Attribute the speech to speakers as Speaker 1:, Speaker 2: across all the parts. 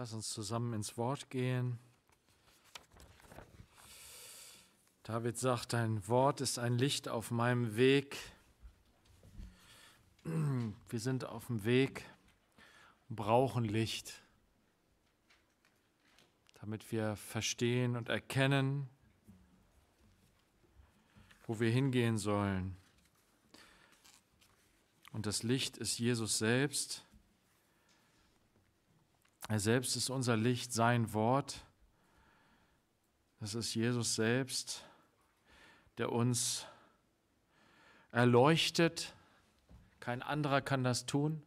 Speaker 1: Lass uns zusammen ins Wort gehen. David sagt, dein Wort ist ein Licht auf meinem Weg. Wir sind auf dem Weg und brauchen Licht, damit wir verstehen und erkennen, wo wir hingehen sollen. Und das Licht ist Jesus selbst. Er selbst ist unser Licht, sein Wort. Das ist Jesus selbst, der uns erleuchtet. Kein anderer kann das tun.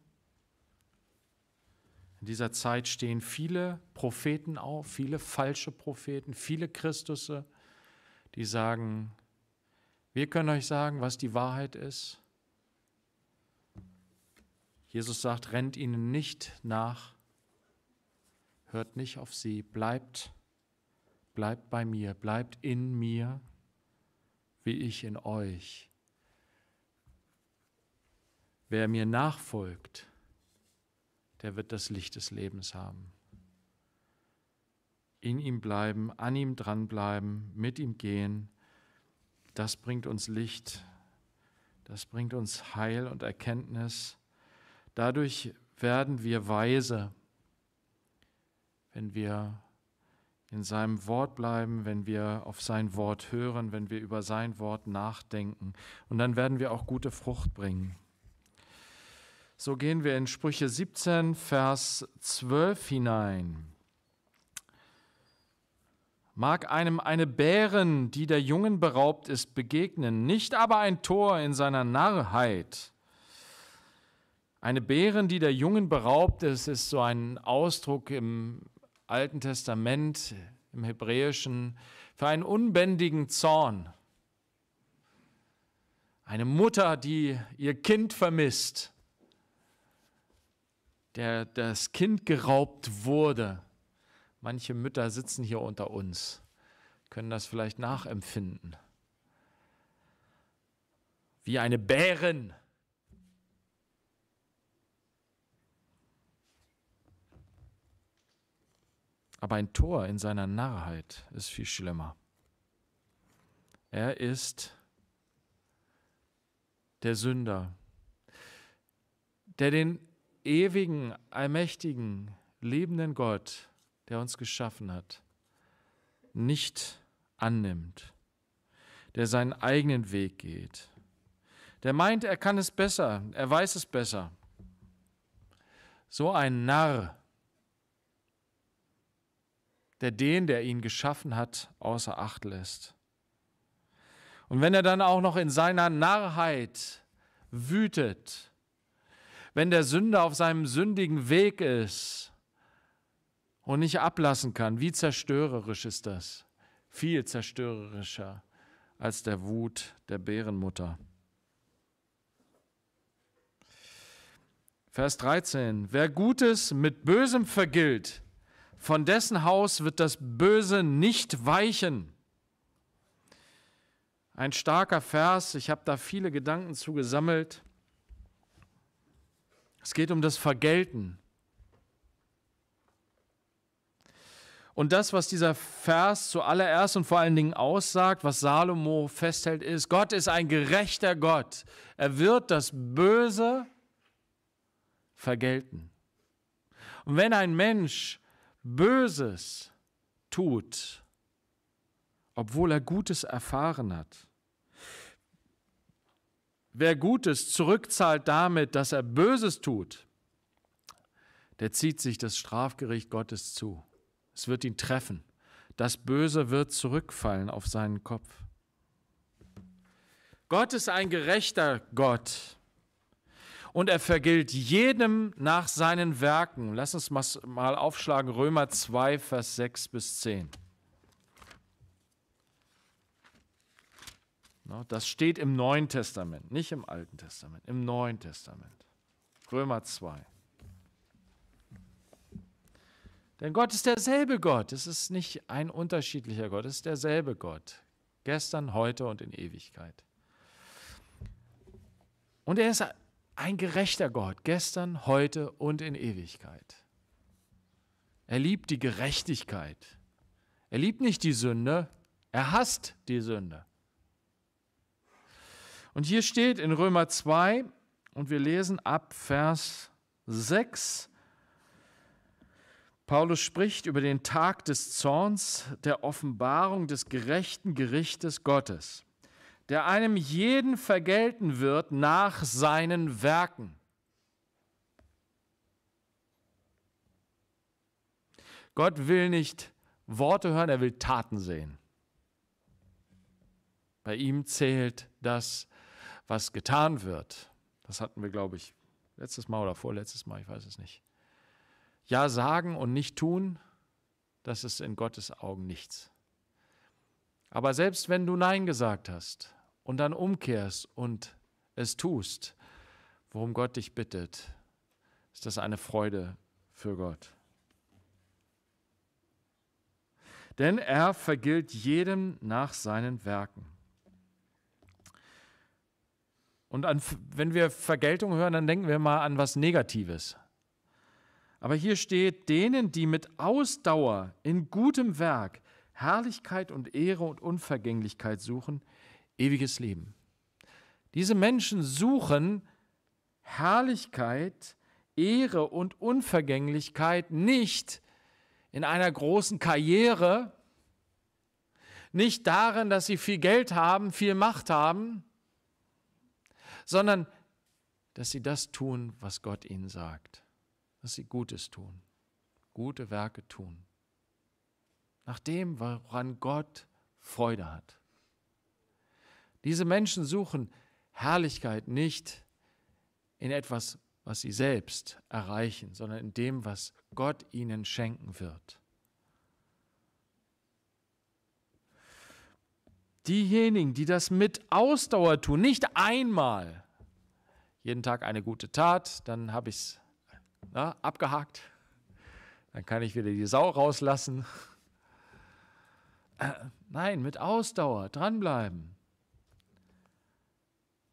Speaker 1: In dieser Zeit stehen viele Propheten auf, viele falsche Propheten, viele Christusse, die sagen, wir können euch sagen, was die Wahrheit ist. Jesus sagt, rennt ihnen nicht nach, Hört nicht auf sie, bleibt, bleibt bei mir, bleibt in mir, wie ich in euch. Wer mir nachfolgt, der wird das Licht des Lebens haben. In ihm bleiben, an ihm dranbleiben, mit ihm gehen, das bringt uns Licht, das bringt uns Heil und Erkenntnis. Dadurch werden wir weise, wenn wir in seinem Wort bleiben, wenn wir auf sein Wort hören, wenn wir über sein Wort nachdenken. Und dann werden wir auch gute Frucht bringen. So gehen wir in Sprüche 17, Vers 12 hinein. Mag einem eine Bären, die der Jungen beraubt ist, begegnen, nicht aber ein Tor in seiner Narrheit. Eine Bären, die der Jungen beraubt ist, ist so ein Ausdruck im Alten Testament, im Hebräischen, für einen unbändigen Zorn. Eine Mutter, die ihr Kind vermisst, der das Kind geraubt wurde. Manche Mütter sitzen hier unter uns, können das vielleicht nachempfinden. Wie eine Bärin Aber ein Tor in seiner Narrheit ist viel schlimmer. Er ist der Sünder, der den ewigen, allmächtigen, lebenden Gott, der uns geschaffen hat, nicht annimmt, der seinen eigenen Weg geht, der meint, er kann es besser, er weiß es besser. So ein Narr der den, der ihn geschaffen hat, außer Acht lässt. Und wenn er dann auch noch in seiner Narrheit wütet, wenn der Sünder auf seinem sündigen Weg ist und nicht ablassen kann, wie zerstörerisch ist das? Viel zerstörerischer als der Wut der Bärenmutter. Vers 13. Wer Gutes mit Bösem vergilt, von dessen Haus wird das Böse nicht weichen. Ein starker Vers, ich habe da viele Gedanken zu gesammelt. Es geht um das Vergelten. Und das, was dieser Vers zuallererst und vor allen Dingen aussagt, was Salomo festhält, ist, Gott ist ein gerechter Gott. Er wird das Böse vergelten. Und wenn ein Mensch Böses tut, obwohl er Gutes erfahren hat. Wer Gutes zurückzahlt damit, dass er Böses tut, der zieht sich das Strafgericht Gottes zu. Es wird ihn treffen. Das Böse wird zurückfallen auf seinen Kopf. Gott ist ein gerechter Gott und er vergilt jedem nach seinen Werken. Lass uns mal aufschlagen, Römer 2, Vers 6 bis 10. Das steht im Neuen Testament, nicht im Alten Testament, im Neuen Testament. Römer 2. Denn Gott ist derselbe Gott. Es ist nicht ein unterschiedlicher Gott. Es ist derselbe Gott. Gestern, heute und in Ewigkeit. Und er ist ein gerechter Gott, gestern, heute und in Ewigkeit. Er liebt die Gerechtigkeit. Er liebt nicht die Sünde, er hasst die Sünde. Und hier steht in Römer 2, und wir lesen ab Vers 6, Paulus spricht über den Tag des Zorns, der Offenbarung des gerechten Gerichtes Gottes der einem jeden vergelten wird nach seinen Werken. Gott will nicht Worte hören, er will Taten sehen. Bei ihm zählt das, was getan wird. Das hatten wir, glaube ich, letztes Mal oder vorletztes Mal, ich weiß es nicht. Ja sagen und nicht tun, das ist in Gottes Augen nichts. Aber selbst wenn du Nein gesagt hast und dann umkehrst und es tust, worum Gott dich bittet, ist das eine Freude für Gott. Denn er vergilt jedem nach seinen Werken. Und an, wenn wir Vergeltung hören, dann denken wir mal an was Negatives. Aber hier steht, denen, die mit Ausdauer in gutem Werk Herrlichkeit und Ehre und Unvergänglichkeit suchen, ewiges Leben. Diese Menschen suchen Herrlichkeit, Ehre und Unvergänglichkeit nicht in einer großen Karriere, nicht darin, dass sie viel Geld haben, viel Macht haben, sondern dass sie das tun, was Gott ihnen sagt, dass sie Gutes tun, gute Werke tun nach dem, woran Gott Freude hat. Diese Menschen suchen Herrlichkeit nicht in etwas, was sie selbst erreichen, sondern in dem, was Gott ihnen schenken wird. Diejenigen, die das mit Ausdauer tun, nicht einmal, jeden Tag eine gute Tat, dann habe ich es abgehakt, dann kann ich wieder die Sau rauslassen äh, nein, mit Ausdauer, dranbleiben.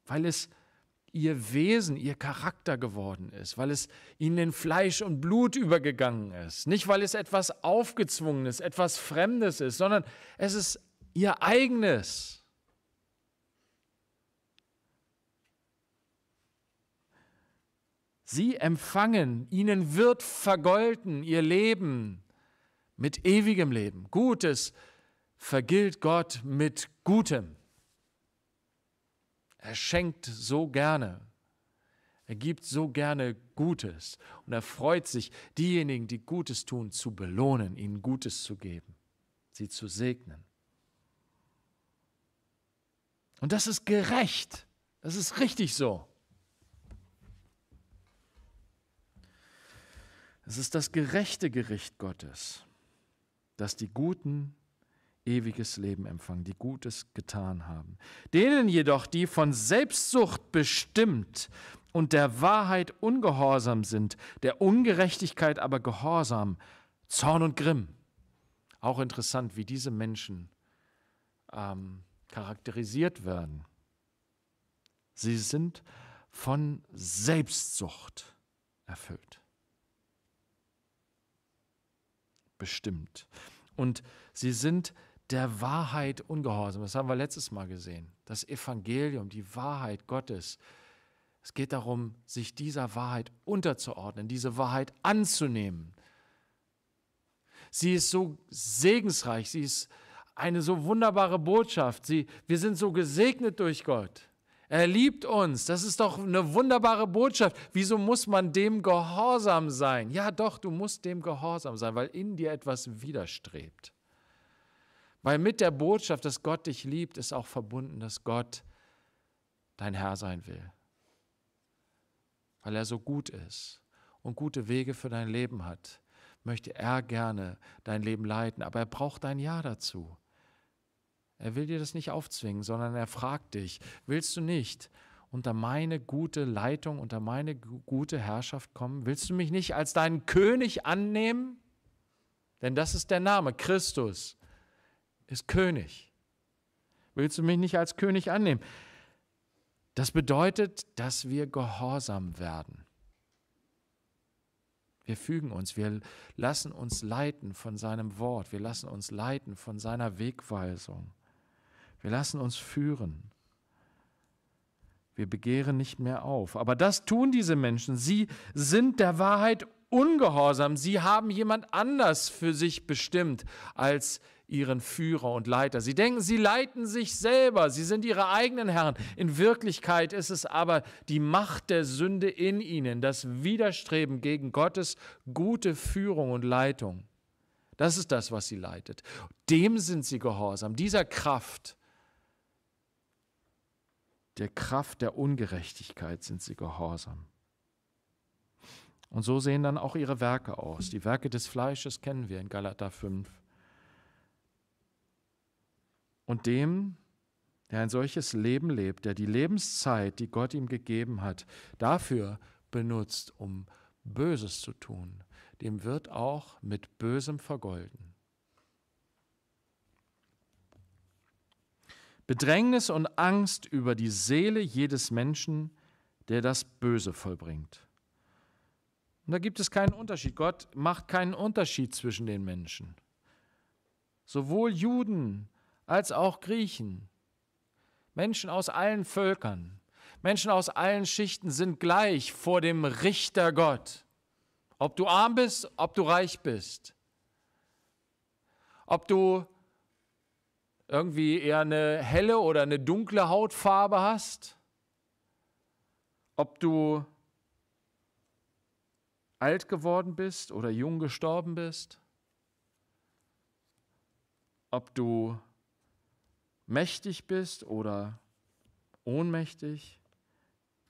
Speaker 1: Weil es ihr Wesen, ihr Charakter geworden ist, weil es ihnen in Fleisch und Blut übergegangen ist. Nicht, weil es etwas Aufgezwungenes, etwas Fremdes ist, sondern es ist ihr eigenes. Sie empfangen, ihnen wird vergolten ihr Leben mit ewigem Leben, Gutes, vergilt Gott mit Gutem. Er schenkt so gerne. Er gibt so gerne Gutes und er freut sich, diejenigen, die Gutes tun, zu belohnen, ihnen Gutes zu geben, sie zu segnen. Und das ist gerecht. Das ist richtig so. Es ist das gerechte Gericht Gottes, dass die Guten ewiges Leben empfangen, die Gutes getan haben. Denen jedoch, die von Selbstsucht bestimmt und der Wahrheit ungehorsam sind, der Ungerechtigkeit aber gehorsam, Zorn und Grimm. Auch interessant, wie diese Menschen ähm, charakterisiert werden. Sie sind von Selbstsucht erfüllt. Bestimmt. Und sie sind der Wahrheit ungehorsam. Das haben wir letztes Mal gesehen. Das Evangelium, die Wahrheit Gottes. Es geht darum, sich dieser Wahrheit unterzuordnen, diese Wahrheit anzunehmen. Sie ist so segensreich, sie ist eine so wunderbare Botschaft. Sie, wir sind so gesegnet durch Gott. Er liebt uns. Das ist doch eine wunderbare Botschaft. Wieso muss man dem gehorsam sein? Ja, doch, du musst dem gehorsam sein, weil in dir etwas widerstrebt. Weil mit der Botschaft, dass Gott dich liebt, ist auch verbunden, dass Gott dein Herr sein will. Weil er so gut ist und gute Wege für dein Leben hat, möchte er gerne dein Leben leiten, aber er braucht dein Ja dazu. Er will dir das nicht aufzwingen, sondern er fragt dich, willst du nicht unter meine gute Leitung, unter meine gute Herrschaft kommen? Willst du mich nicht als deinen König annehmen? Denn das ist der Name, Christus ist König. Willst du mich nicht als König annehmen? Das bedeutet, dass wir gehorsam werden. Wir fügen uns, wir lassen uns leiten von seinem Wort, wir lassen uns leiten von seiner Wegweisung, wir lassen uns führen. Wir begehren nicht mehr auf. Aber das tun diese Menschen. Sie sind der Wahrheit ungehorsam. Sie haben jemand anders für sich bestimmt als ihren Führer und Leiter. Sie denken, sie leiten sich selber, sie sind ihre eigenen Herren. In Wirklichkeit ist es aber die Macht der Sünde in ihnen, das Widerstreben gegen Gottes gute Führung und Leitung. Das ist das, was sie leitet. Dem sind sie gehorsam, dieser Kraft. Der Kraft der Ungerechtigkeit sind sie gehorsam. Und so sehen dann auch ihre Werke aus. Die Werke des Fleisches kennen wir in Galater 5 und dem, der ein solches Leben lebt, der die Lebenszeit, die Gott ihm gegeben hat, dafür benutzt, um Böses zu tun, dem wird auch mit Bösem vergolden. Bedrängnis und Angst über die Seele jedes Menschen, der das Böse vollbringt. Und da gibt es keinen Unterschied. Gott macht keinen Unterschied zwischen den Menschen. Sowohl Juden als auch Griechen. Menschen aus allen Völkern, Menschen aus allen Schichten sind gleich vor dem Richter Gott. Ob du arm bist, ob du reich bist, ob du irgendwie eher eine helle oder eine dunkle Hautfarbe hast, ob du alt geworden bist oder jung gestorben bist, ob du mächtig bist oder ohnmächtig.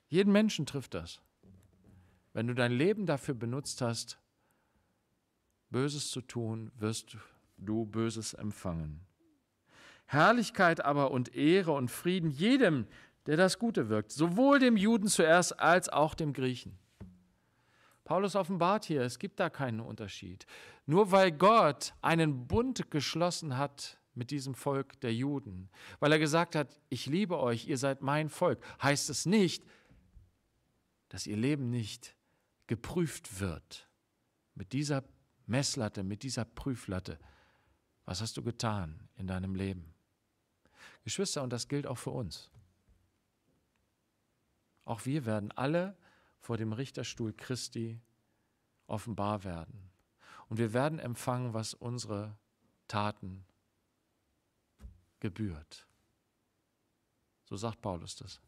Speaker 1: Jeden Menschen trifft das. Wenn du dein Leben dafür benutzt hast, Böses zu tun, wirst du Böses empfangen. Herrlichkeit aber und Ehre und Frieden jedem, der das Gute wirkt, sowohl dem Juden zuerst als auch dem Griechen. Paulus offenbart hier, es gibt da keinen Unterschied. Nur weil Gott einen Bund geschlossen hat mit diesem Volk der Juden. Weil er gesagt hat, ich liebe euch, ihr seid mein Volk, heißt es nicht, dass ihr Leben nicht geprüft wird. Mit dieser Messlatte, mit dieser Prüflatte. Was hast du getan in deinem Leben? Geschwister, und das gilt auch für uns. Auch wir werden alle vor dem Richterstuhl Christi offenbar werden. Und wir werden empfangen, was unsere Taten gebührt. So sagt Paulus das.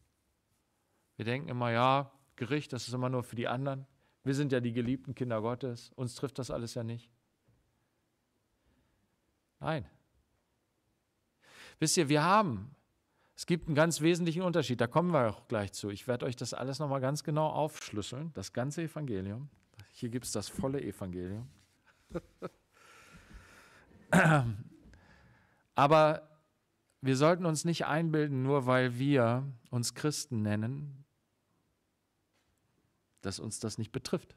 Speaker 1: Wir denken immer, ja, Gericht, das ist immer nur für die anderen. Wir sind ja die geliebten Kinder Gottes. Uns trifft das alles ja nicht. Nein. Wisst ihr, wir haben, es gibt einen ganz wesentlichen Unterschied, da kommen wir auch gleich zu. Ich werde euch das alles nochmal ganz genau aufschlüsseln, das ganze Evangelium. Hier gibt es das volle Evangelium. Aber wir sollten uns nicht einbilden, nur weil wir uns Christen nennen, dass uns das nicht betrifft.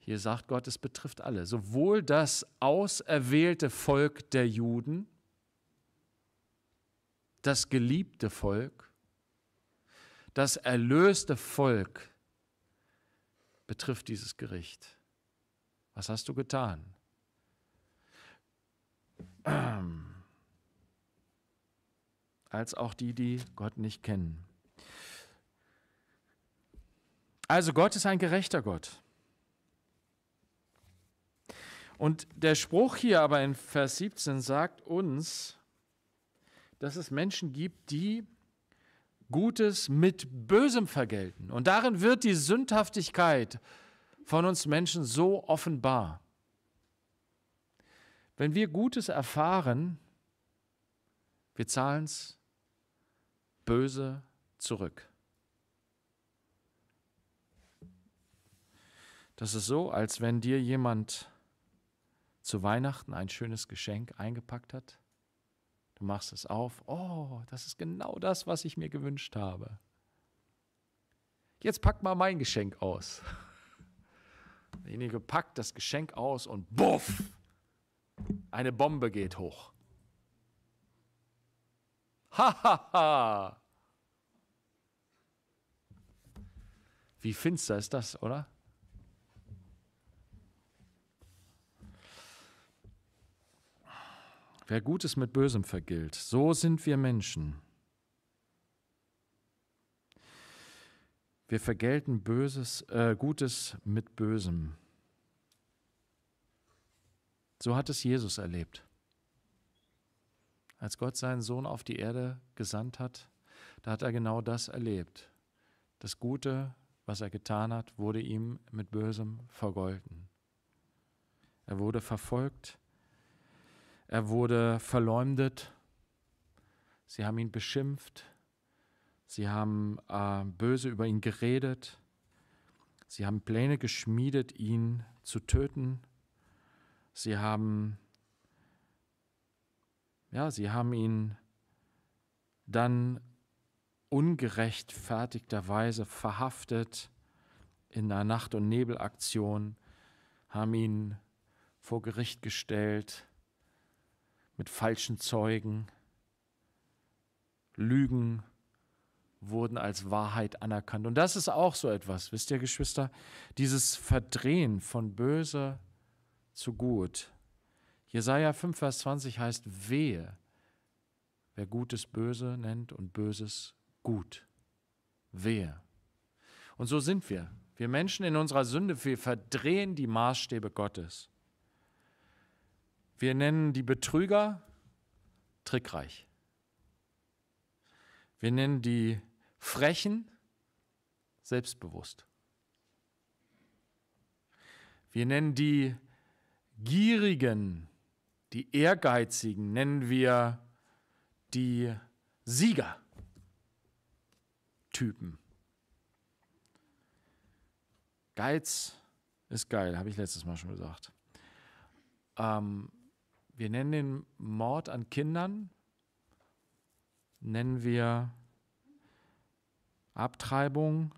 Speaker 1: Hier sagt Gott, es betrifft alle, sowohl das auserwählte Volk der Juden, das geliebte Volk, das erlöste Volk betrifft dieses Gericht. Was hast du getan? als auch die, die Gott nicht kennen. Also Gott ist ein gerechter Gott. Und der Spruch hier aber in Vers 17 sagt uns, dass es Menschen gibt, die Gutes mit Bösem vergelten. Und darin wird die Sündhaftigkeit von uns Menschen so offenbar. Wenn wir Gutes erfahren, wir zahlen es Böse zurück. Das ist so, als wenn dir jemand zu Weihnachten ein schönes Geschenk eingepackt hat. Du machst es auf. Oh, das ist genau das, was ich mir gewünscht habe. Jetzt pack mal mein Geschenk aus. Derjenige packt das Geschenk aus und buff! Eine Bombe geht hoch. Ha, Wie finster ist das, oder? Wer Gutes mit Bösem vergilt, so sind wir Menschen. Wir vergelten Böses, äh, Gutes mit Bösem. So hat es Jesus erlebt. Als Gott seinen Sohn auf die Erde gesandt hat, da hat er genau das erlebt. Das Gute, was er getan hat, wurde ihm mit Bösem vergolten. Er wurde verfolgt, er wurde verleumdet, sie haben ihn beschimpft, sie haben äh, böse über ihn geredet, sie haben Pläne geschmiedet, ihn zu töten, sie haben ja, sie haben ihn dann ungerechtfertigterweise verhaftet in einer Nacht- und Nebelaktion, haben ihn vor Gericht gestellt mit falschen Zeugen. Lügen wurden als Wahrheit anerkannt. Und das ist auch so etwas, wisst ihr, Geschwister, dieses Verdrehen von böse zu gut Jesaja 5, Vers 20 heißt: Wehe, wer Gutes böse nennt und Böses gut. Wehe. Und so sind wir. Wir Menschen in unserer Sünde, wir verdrehen die Maßstäbe Gottes. Wir nennen die Betrüger trickreich. Wir nennen die Frechen selbstbewusst. Wir nennen die Gierigen die Ehrgeizigen nennen wir die Siegertypen. Geiz ist geil, habe ich letztes Mal schon gesagt. Ähm, wir nennen den Mord an Kindern, nennen wir Abtreibung.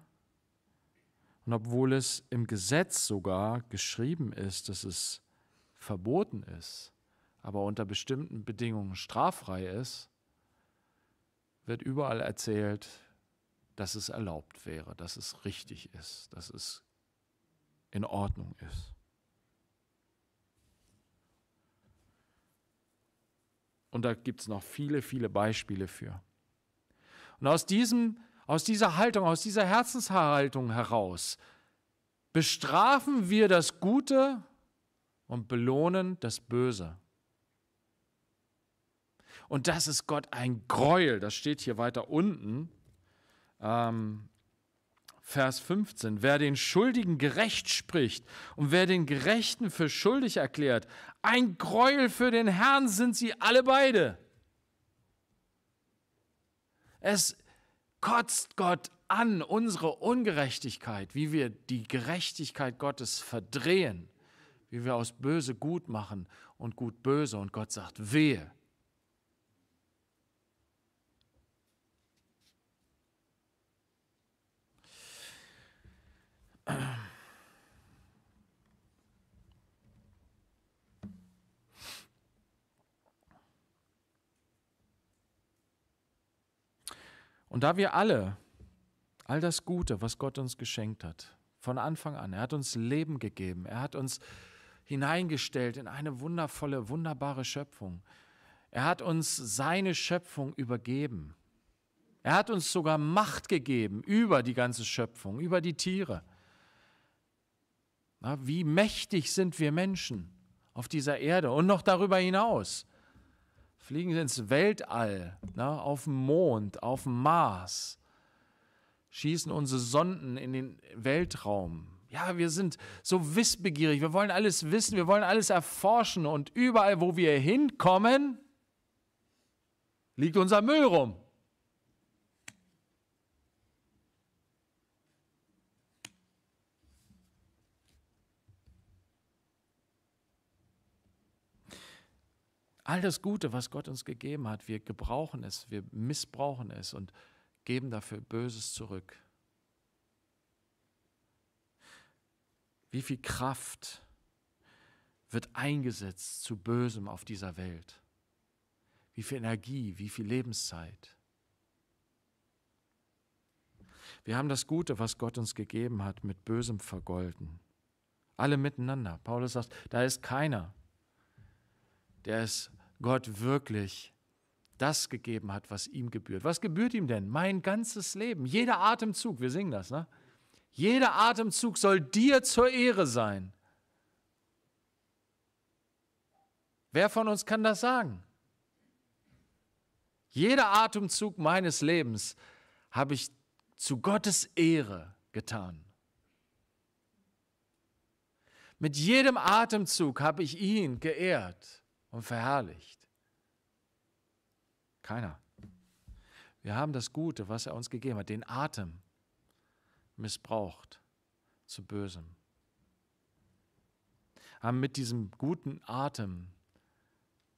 Speaker 1: Und obwohl es im Gesetz sogar geschrieben ist, dass es verboten ist, aber unter bestimmten Bedingungen straffrei ist, wird überall erzählt, dass es erlaubt wäre, dass es richtig ist, dass es in Ordnung ist. Und da gibt es noch viele, viele Beispiele für. Und aus, diesem, aus dieser Haltung, aus dieser Herzenshaltung heraus bestrafen wir das Gute und belohnen das Böse. Und das ist Gott ein Gräuel. Das steht hier weiter unten. Ähm, Vers 15. Wer den Schuldigen gerecht spricht und wer den Gerechten für schuldig erklärt, ein Gräuel für den Herrn sind sie alle beide. Es kotzt Gott an, unsere Ungerechtigkeit, wie wir die Gerechtigkeit Gottes verdrehen, wie wir aus Böse gut machen und gut böse. Und Gott sagt, wehe, Und da wir alle all das Gute, was Gott uns geschenkt hat, von Anfang an, er hat uns Leben gegeben, er hat uns hineingestellt in eine wundervolle, wunderbare Schöpfung. Er hat uns seine Schöpfung übergeben. Er hat uns sogar Macht gegeben über die ganze Schöpfung, über die Tiere. Na, wie mächtig sind wir Menschen auf dieser Erde und noch darüber hinaus. Fliegen sie ins Weltall, ne, auf den Mond, auf den Mars, schießen unsere Sonden in den Weltraum. Ja, wir sind so wissbegierig, wir wollen alles wissen, wir wollen alles erforschen und überall, wo wir hinkommen, liegt unser Müll rum. all das Gute, was Gott uns gegeben hat, wir gebrauchen es, wir missbrauchen es und geben dafür Böses zurück. Wie viel Kraft wird eingesetzt zu Bösem auf dieser Welt? Wie viel Energie, wie viel Lebenszeit? Wir haben das Gute, was Gott uns gegeben hat, mit Bösem vergolden. Alle miteinander. Paulus sagt, da ist keiner, der es Gott wirklich das gegeben hat, was ihm gebührt. Was gebührt ihm denn? Mein ganzes Leben, jeder Atemzug, wir singen das, ne? Jeder Atemzug soll dir zur Ehre sein. Wer von uns kann das sagen? Jeder Atemzug meines Lebens habe ich zu Gottes Ehre getan. Mit jedem Atemzug habe ich ihn geehrt und verherrlicht? Keiner. Wir haben das Gute, was er uns gegeben hat, den Atem missbraucht zu Bösem. Haben mit diesem guten Atem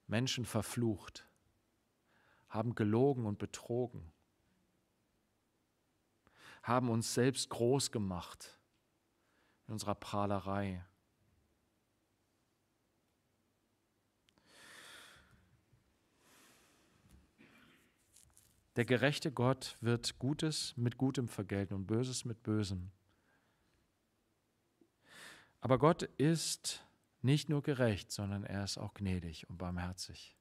Speaker 1: Menschen verflucht, haben gelogen und betrogen, haben uns selbst groß gemacht in unserer Prahlerei Der gerechte Gott wird Gutes mit Gutem vergelten und Böses mit Bösem. Aber Gott ist nicht nur gerecht, sondern er ist auch gnädig und barmherzig.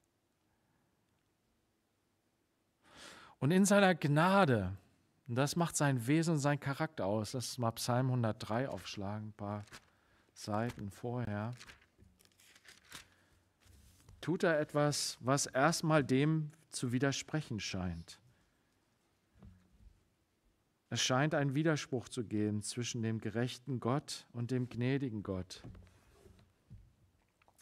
Speaker 1: Und in seiner Gnade, und das macht sein Wesen und sein Charakter aus, lass uns mal Psalm 103 aufschlagen, ein paar Seiten vorher, tut er etwas, was erstmal dem zu widersprechen scheint. Es scheint einen Widerspruch zu geben zwischen dem gerechten Gott und dem gnädigen Gott.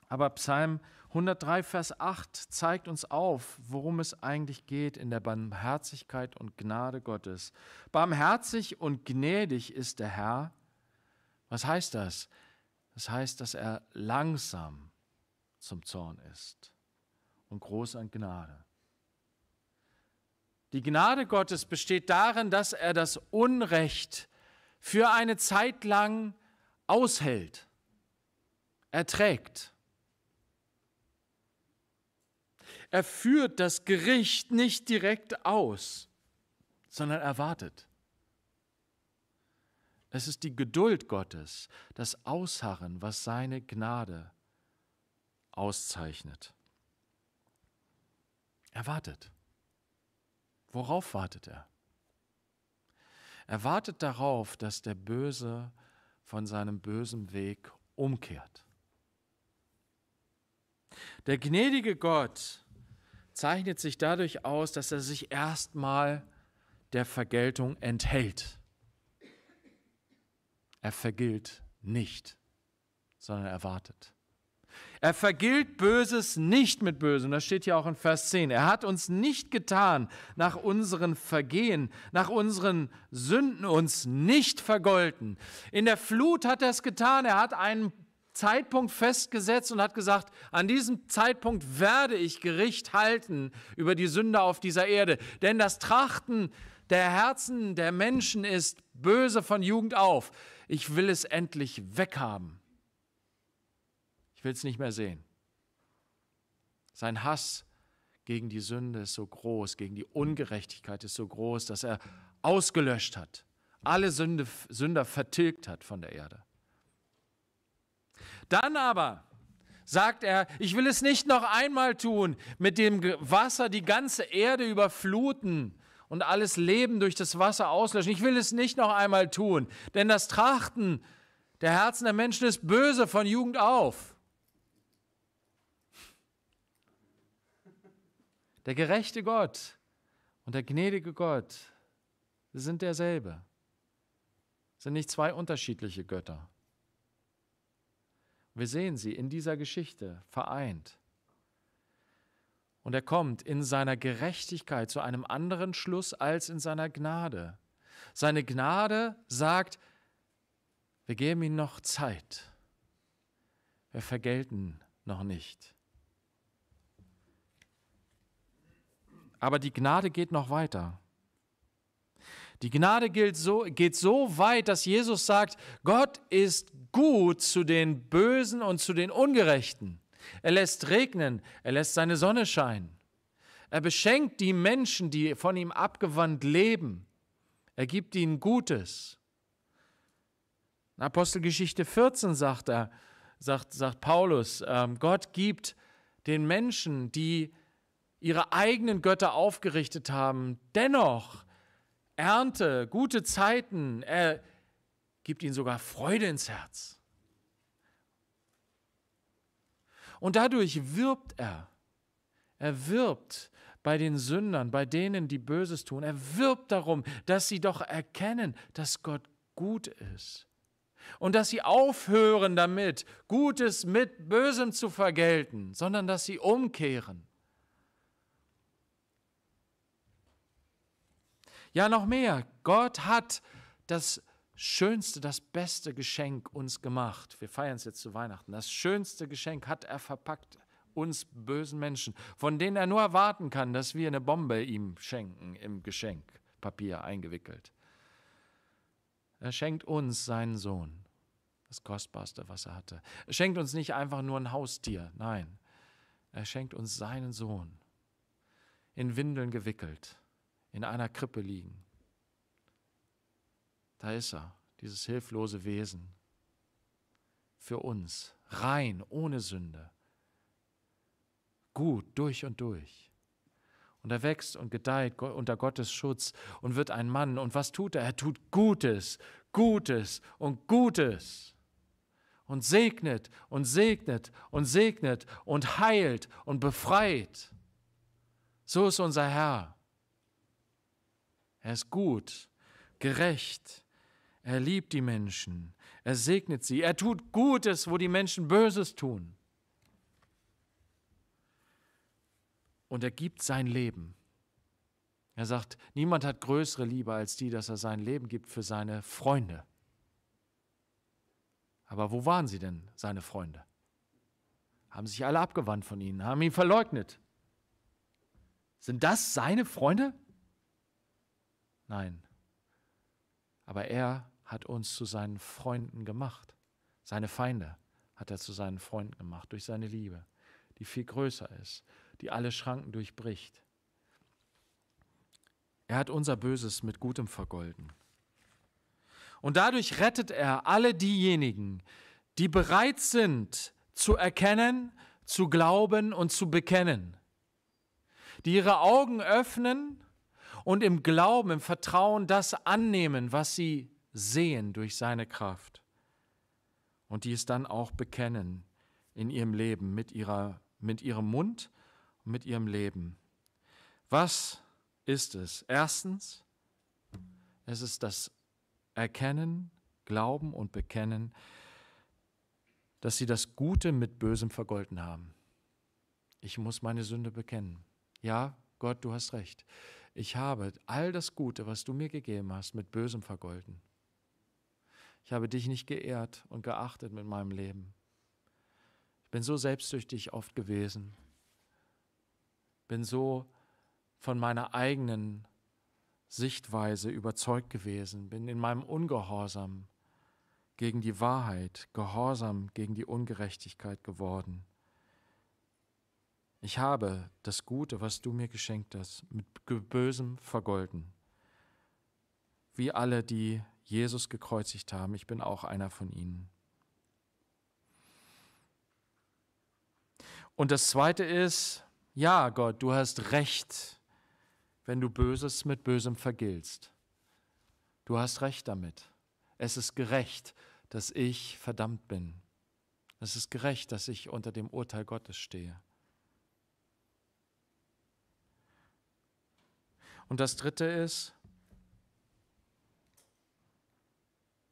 Speaker 1: Aber Psalm 103, Vers 8 zeigt uns auf, worum es eigentlich geht in der Barmherzigkeit und Gnade Gottes. Barmherzig und gnädig ist der Herr. Was heißt das? Das heißt, dass er langsam zum Zorn ist und groß an Gnade. Die Gnade Gottes besteht darin, dass er das Unrecht für eine Zeit lang aushält, erträgt. Er führt das Gericht nicht direkt aus, sondern erwartet. Es ist die Geduld Gottes, das Ausharren, was seine Gnade auszeichnet. Erwartet. Worauf wartet er? Er wartet darauf, dass der Böse von seinem bösen Weg umkehrt. Der gnädige Gott zeichnet sich dadurch aus, dass er sich erstmal der Vergeltung enthält. Er vergilt nicht, sondern er wartet. Er vergilt Böses nicht mit Bösem. Das steht ja auch in Vers 10. Er hat uns nicht getan nach unseren Vergehen, nach unseren Sünden uns nicht vergolten. In der Flut hat er es getan. Er hat einen Zeitpunkt festgesetzt und hat gesagt, an diesem Zeitpunkt werde ich Gericht halten über die Sünder auf dieser Erde. Denn das Trachten der Herzen der Menschen ist böse von Jugend auf. Ich will es endlich weghaben will es nicht mehr sehen. Sein Hass gegen die Sünde ist so groß, gegen die Ungerechtigkeit ist so groß, dass er ausgelöscht hat, alle Sünde, Sünder vertilgt hat von der Erde. Dann aber sagt er, ich will es nicht noch einmal tun, mit dem Wasser die ganze Erde überfluten und alles Leben durch das Wasser auslöschen. Ich will es nicht noch einmal tun, denn das Trachten der Herzen der Menschen ist böse von Jugend auf. Der gerechte Gott und der gnädige Gott sind derselbe, sind nicht zwei unterschiedliche Götter. Wir sehen sie in dieser Geschichte vereint. Und er kommt in seiner Gerechtigkeit zu einem anderen Schluss als in seiner Gnade. Seine Gnade sagt, wir geben ihm noch Zeit. Wir vergelten noch nicht. Aber die Gnade geht noch weiter. Die Gnade so, geht so weit, dass Jesus sagt, Gott ist gut zu den Bösen und zu den Ungerechten. Er lässt regnen, er lässt seine Sonne scheinen. Er beschenkt die Menschen, die von ihm abgewandt leben. Er gibt ihnen Gutes. In Apostelgeschichte 14 sagt er, sagt, sagt Paulus, ähm, Gott gibt den Menschen, die ihre eigenen Götter aufgerichtet haben, dennoch Ernte, gute Zeiten, er gibt ihnen sogar Freude ins Herz. Und dadurch wirbt er. Er wirbt bei den Sündern, bei denen, die Böses tun. Er wirbt darum, dass sie doch erkennen, dass Gott gut ist. Und dass sie aufhören damit, Gutes mit Bösem zu vergelten, sondern dass sie umkehren. Ja, noch mehr. Gott hat das schönste, das beste Geschenk uns gemacht. Wir feiern es jetzt zu Weihnachten. Das schönste Geschenk hat er verpackt uns bösen Menschen, von denen er nur erwarten kann, dass wir eine Bombe ihm schenken, im Geschenkpapier eingewickelt. Er schenkt uns seinen Sohn, das Kostbarste, was er hatte. Er schenkt uns nicht einfach nur ein Haustier, nein, er schenkt uns seinen Sohn, in Windeln gewickelt, in einer Krippe liegen. Da ist er, dieses hilflose Wesen, für uns, rein, ohne Sünde, gut, durch und durch. Und er wächst und gedeiht unter Gottes Schutz und wird ein Mann. Und was tut er? Er tut Gutes, Gutes und Gutes. Und segnet und segnet und segnet und heilt und befreit. So ist unser Herr. Er ist gut, gerecht. Er liebt die Menschen. Er segnet sie. Er tut Gutes, wo die Menschen Böses tun. Und er gibt sein Leben. Er sagt, niemand hat größere Liebe als die, dass er sein Leben gibt für seine Freunde. Aber wo waren sie denn, seine Freunde? Haben sich alle abgewandt von ihnen, haben ihn verleugnet. Sind das seine Freunde? Nein. Aber er hat uns zu seinen Freunden gemacht. Seine Feinde hat er zu seinen Freunden gemacht durch seine Liebe, die viel größer ist, die alle Schranken durchbricht. Er hat unser Böses mit Gutem vergolden. Und dadurch rettet er alle diejenigen, die bereit sind zu erkennen, zu glauben und zu bekennen, die ihre Augen öffnen und im Glauben, im Vertrauen das annehmen, was sie sehen durch seine Kraft und die es dann auch bekennen in ihrem Leben, mit, ihrer, mit ihrem Mund und mit ihrem Leben. Was ist es? Erstens, es ist das Erkennen, Glauben und Bekennen, dass sie das Gute mit Bösem vergolten haben. Ich muss meine Sünde bekennen. Ja, Gott, du hast recht ich habe all das Gute, was du mir gegeben hast, mit Bösem vergolden. Ich habe dich nicht geehrt und geachtet mit meinem Leben. Ich bin so selbstsüchtig oft gewesen, bin so von meiner eigenen Sichtweise überzeugt gewesen, bin in meinem Ungehorsam gegen die Wahrheit, Gehorsam gegen die Ungerechtigkeit geworden. Ich habe das Gute, was du mir geschenkt hast, mit Bösem vergolden. Wie alle, die Jesus gekreuzigt haben, ich bin auch einer von ihnen. Und das Zweite ist, ja, Gott, du hast recht, wenn du Böses mit Bösem vergilst. Du hast recht damit. Es ist gerecht, dass ich verdammt bin. Es ist gerecht, dass ich unter dem Urteil Gottes stehe. Und das Dritte ist,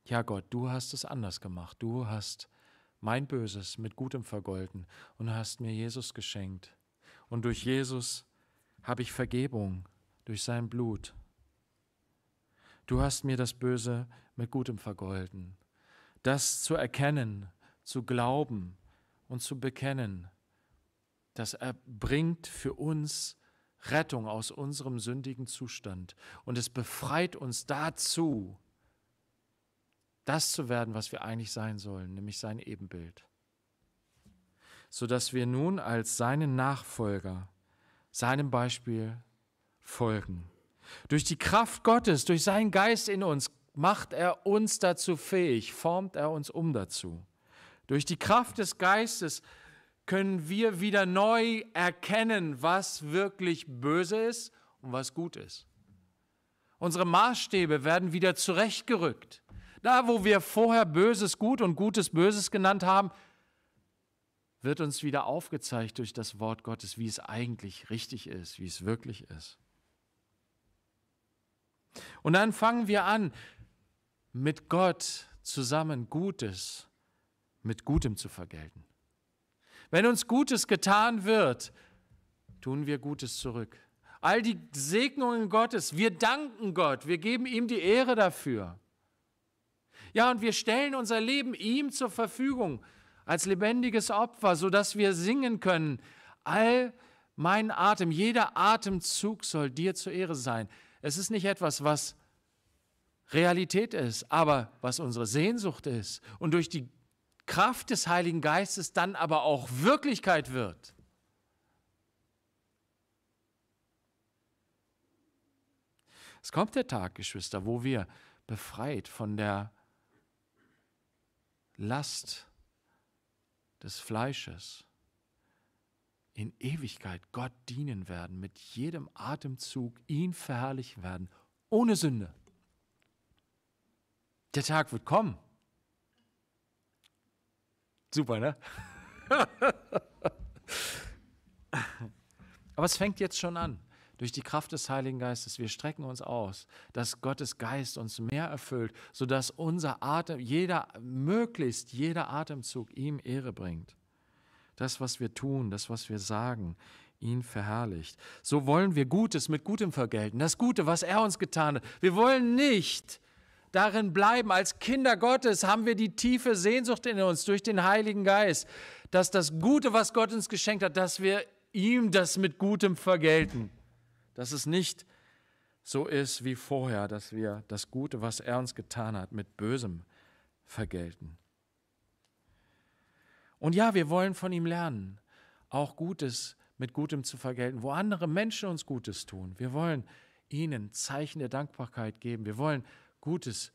Speaker 1: ja Gott, du hast es anders gemacht. Du hast mein Böses mit Gutem vergolten und hast mir Jesus geschenkt. Und durch Jesus habe ich Vergebung, durch sein Blut. Du hast mir das Böse mit Gutem vergolten. Das zu erkennen, zu glauben und zu bekennen, das erbringt für uns Rettung aus unserem sündigen Zustand. Und es befreit uns dazu, das zu werden, was wir eigentlich sein sollen, nämlich sein Ebenbild. Sodass wir nun als seinen Nachfolger seinem Beispiel folgen. Durch die Kraft Gottes, durch seinen Geist in uns, macht er uns dazu fähig, formt er uns um dazu. Durch die Kraft des Geistes können wir wieder neu erkennen, was wirklich böse ist und was gut ist. Unsere Maßstäbe werden wieder zurechtgerückt. Da, wo wir vorher Böses gut und Gutes Böses genannt haben, wird uns wieder aufgezeigt durch das Wort Gottes, wie es eigentlich richtig ist, wie es wirklich ist. Und dann fangen wir an, mit Gott zusammen Gutes mit Gutem zu vergelten. Wenn uns Gutes getan wird, tun wir Gutes zurück. All die Segnungen Gottes, wir danken Gott, wir geben ihm die Ehre dafür. Ja, und wir stellen unser Leben ihm zur Verfügung als lebendiges Opfer, sodass wir singen können, all mein Atem, jeder Atemzug soll dir zur Ehre sein. Es ist nicht etwas, was Realität ist, aber was unsere Sehnsucht ist. Und durch die Kraft des Heiligen Geistes dann aber auch Wirklichkeit wird. Es kommt der Tag, Geschwister, wo wir befreit von der Last des Fleisches in Ewigkeit Gott dienen werden, mit jedem Atemzug ihn verherrlichen werden, ohne Sünde. Der Tag wird kommen. Super, ne? Aber es fängt jetzt schon an. Durch die Kraft des Heiligen Geistes, wir strecken uns aus, dass Gottes Geist uns mehr erfüllt, sodass unser Atem, jeder, möglichst jeder Atemzug ihm Ehre bringt. Das, was wir tun, das, was wir sagen, ihn verherrlicht. So wollen wir Gutes mit Gutem vergelten, das Gute, was er uns getan hat. Wir wollen nicht darin bleiben. Als Kinder Gottes haben wir die tiefe Sehnsucht in uns durch den Heiligen Geist, dass das Gute, was Gott uns geschenkt hat, dass wir ihm das mit Gutem vergelten. Dass es nicht so ist wie vorher, dass wir das Gute, was er uns getan hat, mit Bösem vergelten. Und ja, wir wollen von ihm lernen, auch Gutes mit Gutem zu vergelten, wo andere Menschen uns Gutes tun. Wir wollen ihnen Zeichen der Dankbarkeit geben. Wir wollen Gutes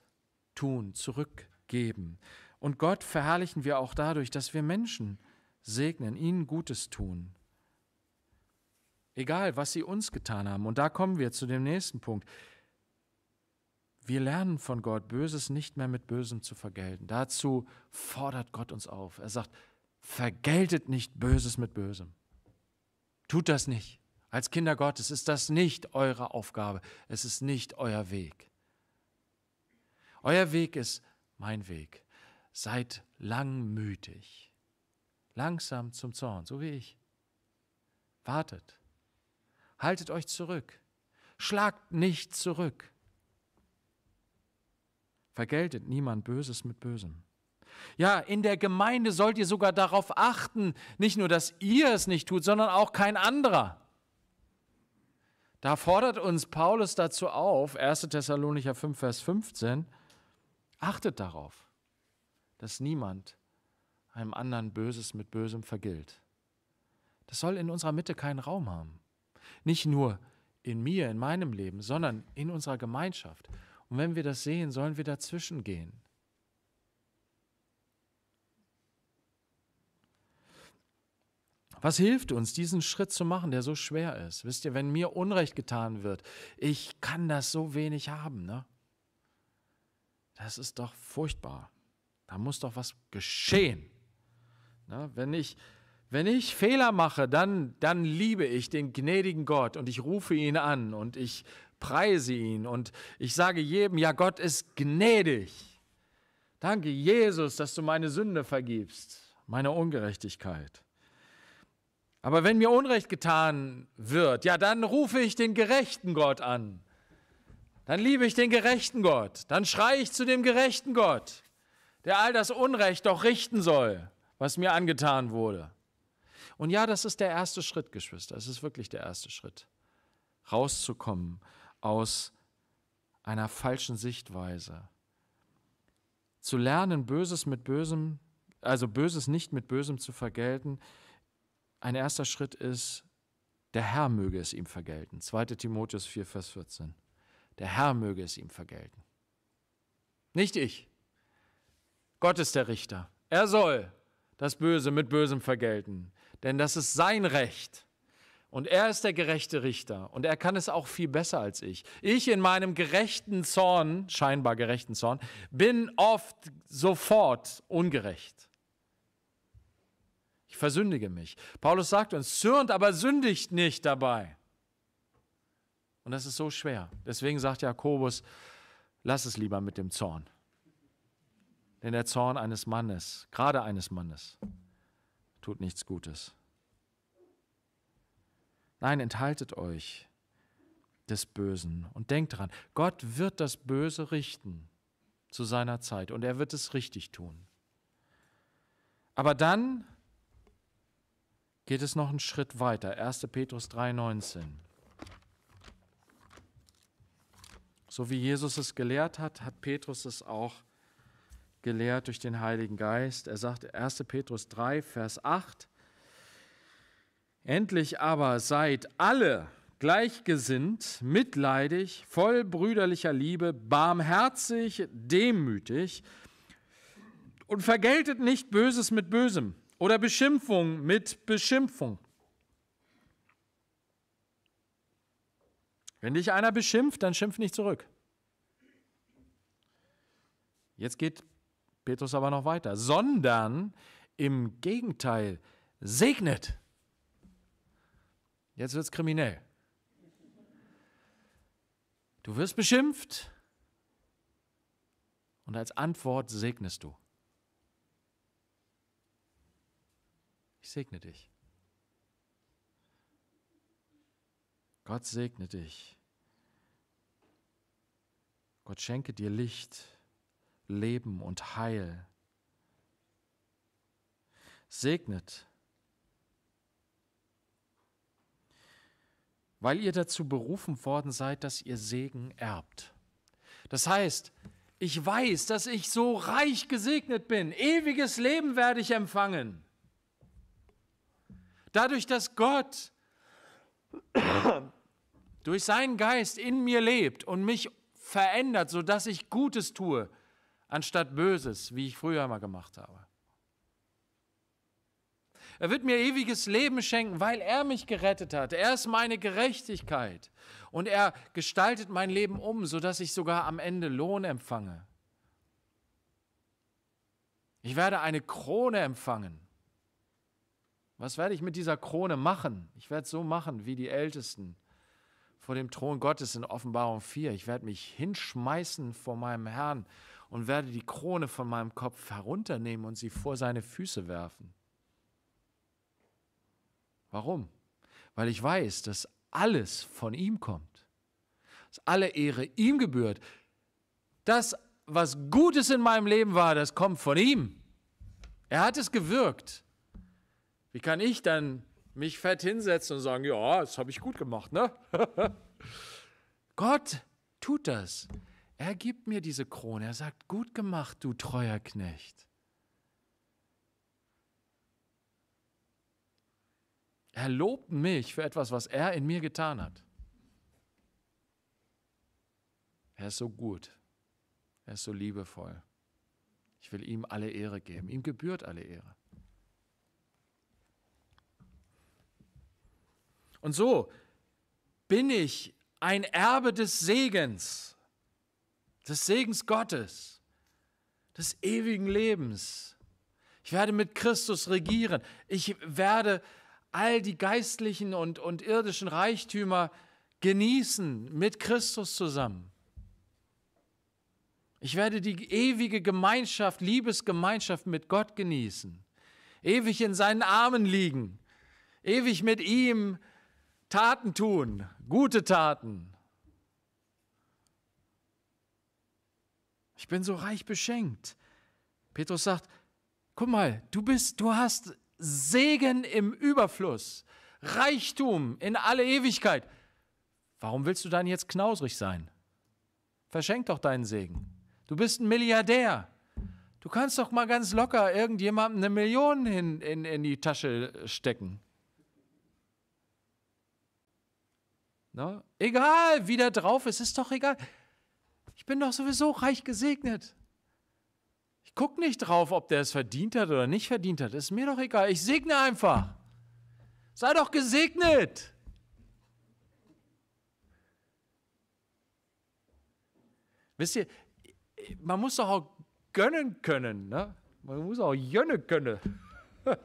Speaker 1: tun, zurückgeben. Und Gott verherrlichen wir auch dadurch, dass wir Menschen segnen, ihnen Gutes tun. Egal, was sie uns getan haben. Und da kommen wir zu dem nächsten Punkt. Wir lernen von Gott, Böses nicht mehr mit Bösem zu vergelten. Dazu fordert Gott uns auf. Er sagt, vergeltet nicht Böses mit Bösem. Tut das nicht. Als Kinder Gottes ist das nicht eure Aufgabe. Es ist nicht euer Weg. Euer Weg ist mein Weg. Seid langmütig, langsam zum Zorn, so wie ich. Wartet, haltet euch zurück, schlagt nicht zurück. Vergeltet niemand Böses mit Bösem. Ja, in der Gemeinde sollt ihr sogar darauf achten, nicht nur, dass ihr es nicht tut, sondern auch kein anderer. Da fordert uns Paulus dazu auf, 1. Thessalonicher 5, Vers 15, Achtet darauf, dass niemand einem anderen Böses mit Bösem vergilt. Das soll in unserer Mitte keinen Raum haben. Nicht nur in mir, in meinem Leben, sondern in unserer Gemeinschaft. Und wenn wir das sehen, sollen wir dazwischen gehen. Was hilft uns, diesen Schritt zu machen, der so schwer ist? Wisst ihr, wenn mir Unrecht getan wird, ich kann das so wenig haben, ne? Das ist doch furchtbar. Da muss doch was geschehen. Na, wenn, ich, wenn ich Fehler mache, dann, dann liebe ich den gnädigen Gott und ich rufe ihn an und ich preise ihn und ich sage jedem, ja, Gott ist gnädig. Danke, Jesus, dass du meine Sünde vergibst, meine Ungerechtigkeit. Aber wenn mir Unrecht getan wird, ja, dann rufe ich den gerechten Gott an. Dann liebe ich den gerechten Gott. Dann schreie ich zu dem gerechten Gott, der all das Unrecht doch richten soll, was mir angetan wurde. Und ja, das ist der erste Schritt, Geschwister. Es ist wirklich der erste Schritt, rauszukommen aus einer falschen Sichtweise. Zu lernen, Böses mit Bösem, also Böses nicht mit Bösem zu vergelten. Ein erster Schritt ist, der Herr möge es ihm vergelten. 2. Timotheus 4, Vers 14. Der Herr möge es ihm vergelten. Nicht ich. Gott ist der Richter. Er soll das Böse mit Bösem vergelten, denn das ist sein Recht. Und er ist der gerechte Richter und er kann es auch viel besser als ich. Ich in meinem gerechten Zorn, scheinbar gerechten Zorn, bin oft sofort ungerecht. Ich versündige mich. Paulus sagt uns, zürnt, aber sündigt nicht dabei. Und das ist so schwer. Deswegen sagt Jakobus, lass es lieber mit dem Zorn. Denn der Zorn eines Mannes, gerade eines Mannes, tut nichts Gutes. Nein, enthaltet euch des Bösen und denkt daran, Gott wird das Böse richten zu seiner Zeit und er wird es richtig tun. Aber dann geht es noch einen Schritt weiter. 1. Petrus 3,19. So wie Jesus es gelehrt hat, hat Petrus es auch gelehrt durch den Heiligen Geist. Er sagt 1. Petrus 3, Vers 8, Endlich aber seid alle gleichgesinnt, mitleidig, voll brüderlicher Liebe, barmherzig, demütig und vergeltet nicht Böses mit Bösem oder Beschimpfung mit Beschimpfung. Wenn dich einer beschimpft, dann schimpf nicht zurück. Jetzt geht Petrus aber noch weiter, sondern im Gegenteil, segnet. Jetzt wird es kriminell. Du wirst beschimpft und als Antwort segnest du. Ich segne dich. Gott segne dich. Gott schenke dir Licht, Leben und Heil. Segnet, weil ihr dazu berufen worden seid, dass ihr Segen erbt. Das heißt, ich weiß, dass ich so reich gesegnet bin. Ewiges Leben werde ich empfangen. Dadurch, dass Gott durch seinen Geist in mir lebt und mich verändert, sodass ich Gutes tue, anstatt Böses, wie ich früher mal gemacht habe. Er wird mir ewiges Leben schenken, weil er mich gerettet hat. Er ist meine Gerechtigkeit. Und er gestaltet mein Leben um, sodass ich sogar am Ende Lohn empfange. Ich werde eine Krone empfangen. Was werde ich mit dieser Krone machen? Ich werde es so machen wie die Ältesten vor dem Thron Gottes in Offenbarung 4. Ich werde mich hinschmeißen vor meinem Herrn und werde die Krone von meinem Kopf herunternehmen und sie vor seine Füße werfen. Warum? Weil ich weiß, dass alles von ihm kommt, dass alle Ehre ihm gebührt. Das, was Gutes in meinem Leben war, das kommt von ihm. Er hat es gewirkt. Wie kann ich dann mich fett hinsetzen und sagen, ja, das habe ich gut gemacht, ne? Gott tut das. Er gibt mir diese Krone. Er sagt, gut gemacht, du treuer Knecht. Er lobt mich für etwas, was er in mir getan hat. Er ist so gut. Er ist so liebevoll. Ich will ihm alle Ehre geben. Ihm gebührt alle Ehre. Und so bin ich ein Erbe des Segens, des Segens Gottes, des ewigen Lebens. Ich werde mit Christus regieren. Ich werde all die geistlichen und, und irdischen Reichtümer genießen mit Christus zusammen. Ich werde die ewige Gemeinschaft, Liebesgemeinschaft mit Gott genießen, ewig in seinen Armen liegen, ewig mit ihm Taten tun, gute Taten. Ich bin so reich beschenkt. Petrus sagt, guck mal, du bist, du hast Segen im Überfluss, Reichtum in alle Ewigkeit. Warum willst du dann jetzt knausrig sein? Verschenk doch deinen Segen. Du bist ein Milliardär. Du kannst doch mal ganz locker irgendjemandem eine Million in, in, in die Tasche stecken. Ne? Egal, wie der drauf ist, ist doch egal. Ich bin doch sowieso reich gesegnet. Ich gucke nicht drauf, ob der es verdient hat oder nicht verdient hat. Ist mir doch egal. Ich segne einfach. Sei doch gesegnet. Wisst ihr, man muss doch auch gönnen können. Ne? Man muss auch jönne können.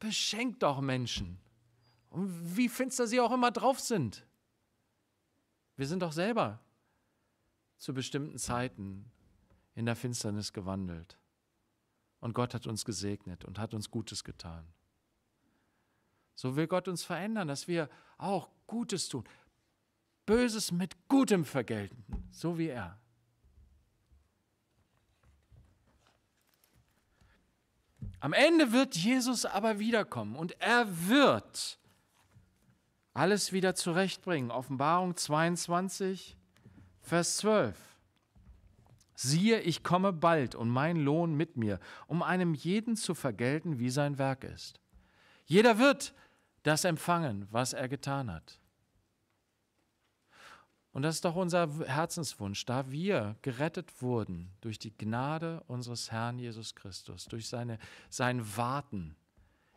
Speaker 1: Beschenkt doch Menschen. Und wie finster sie auch immer drauf sind. Wir sind doch selber zu bestimmten Zeiten in der Finsternis gewandelt. Und Gott hat uns gesegnet und hat uns Gutes getan. So will Gott uns verändern, dass wir auch Gutes tun, Böses mit Gutem vergelten, so wie er. Am Ende wird Jesus aber wiederkommen und er wird alles wieder zurechtbringen. Offenbarung 22, Vers 12. Siehe, ich komme bald und mein Lohn mit mir, um einem jeden zu vergelten, wie sein Werk ist. Jeder wird das empfangen, was er getan hat. Und das ist doch unser Herzenswunsch, da wir gerettet wurden durch die Gnade unseres Herrn Jesus Christus, durch seine, sein Warten,